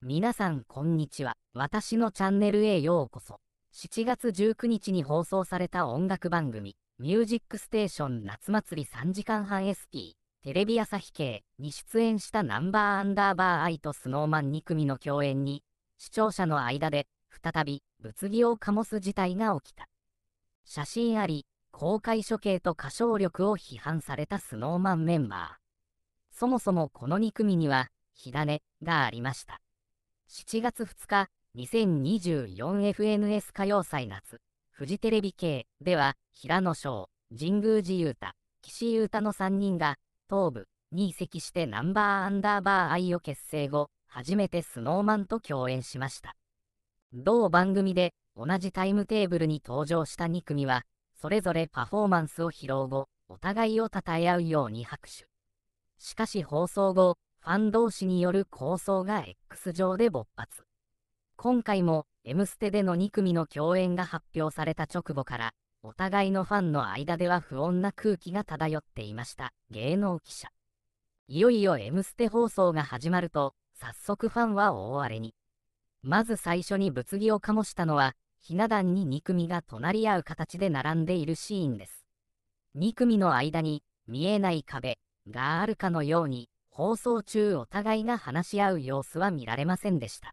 皆さんこんにちは。私のチャンネルへようこそ。7月19日に放送された音楽番組、ミュージックステーション夏祭り3時間半 SP、テレビ朝日系に出演したナンバーアンダーバーアイとスノーマン2組の共演に、視聴者の間で、再び、物議を醸す事態が起きた。写真あり、公開処刑と歌唱力を批判されたスノーマンメンバー。そもそもこの2組には、火種がありました。7月2日、2024FNS 歌謡祭夏、フジテレビ系では、平野翔、神宮寺勇太、岸優太の3人が、東部に移籍してナンバーアンダーバー愛を結成後、初めてスノーマンと共演しました。同番組で、同じタイムテーブルに登場した2組は、それぞれパフォーマンスを披露後、お互いを称え合うように拍手。しかし放送後、ファン同士による抗争が X 上で勃発。今回も、M ステでの2組の共演が発表された直後から、お互いのファンの間では不穏な空気が漂っていました。芸能記者。いよいよ M ステ放送が始まると、早速ファンは大荒れに。まず最初に物議を醸したのは、ひな壇に2組が隣り合う形で並んでいるシーンです。2組の間に、見えない壁があるかのように、放送中お互いが話し合う様子は見られませんでした。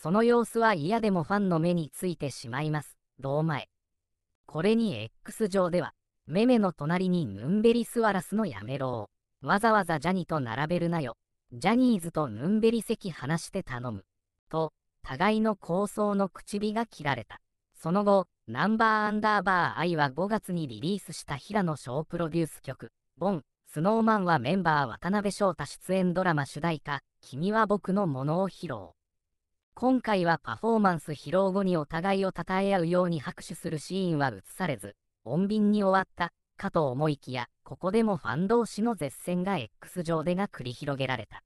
その様子は嫌でもファンの目についてしまいます。堂前。これに X 上では、メメの隣にヌンベリスワラスのやめろを、わざわざジャニと並べるなよ。ジャニーズとヌンベリ席話して頼む。と、互いの構想の口火が切られた。その後、ナンバーアンダーバー愛は5月にリリースした平野翔プロデュース曲、ボンスノーマンはメンバー渡辺翔太出演ドラマ主題歌「君は僕のもの」を披露今回はパフォーマンス披露後にお互いを称え合うように拍手するシーンは映されず穏便に終わったかと思いきやここでもファン同士の絶戦が X 上でが繰り広げられた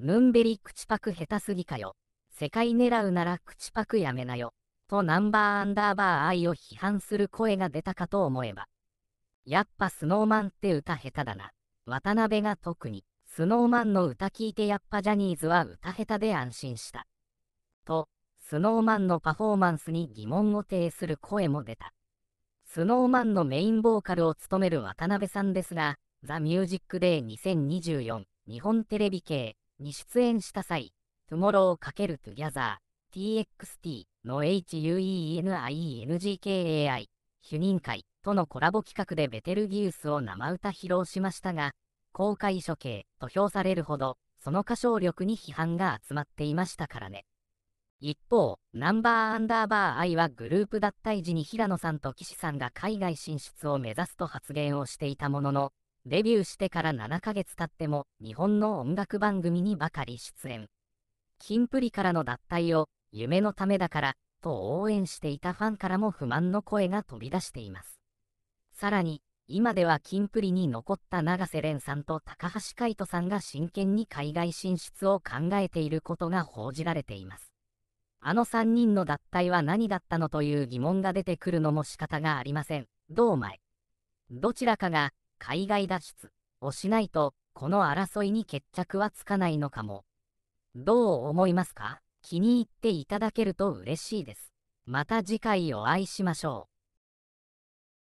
ムンベリ口パク下手すぎかよ世界狙うなら口パクやめなよとナンバーアンダーバー愛を批判する声が出たかと思えばやっぱスノーマンって歌下手だな。渡辺が特に、スノーマンの歌聞いてやっぱジャニーズは歌下手で安心した。と、スノーマンのパフォーマンスに疑問を呈する声も出た。スノーマンのメインボーカルを務める渡辺さんですが、ザ・ミュージック・デイ2024日本テレビ系に出演した際、トゥモローかけるトゥギャザー TXT の h u e n i n g k a i 主任会とのコラボ企画でベテルギウスを生歌披露しましたが、公開処刑と評されるほど、その歌唱力に批判が集まっていましたからね。一方、ナンバーアンダーバー I はグループ脱退時に平野さんと岸さんが海外進出を目指すと発言をしていたものの、デビューしてから7ヶ月経っても日本の音楽番組にばかり出演。キンプリからの脱退を夢のためだからと応援していたファンからも不満の声が飛び出しています。さらに、今ではキンプリに残った永瀬廉さんと高橋海人さんが真剣に海外進出を考えていることが報じられています。あの3人の脱退は何だったのという疑問が出てくるのも仕方がありません。どう前。どちらかが海外脱出をしないと、この争いに決着はつかないのかも。どう思いますか気に入っていただけると嬉しいです。また次回お会いしましょう。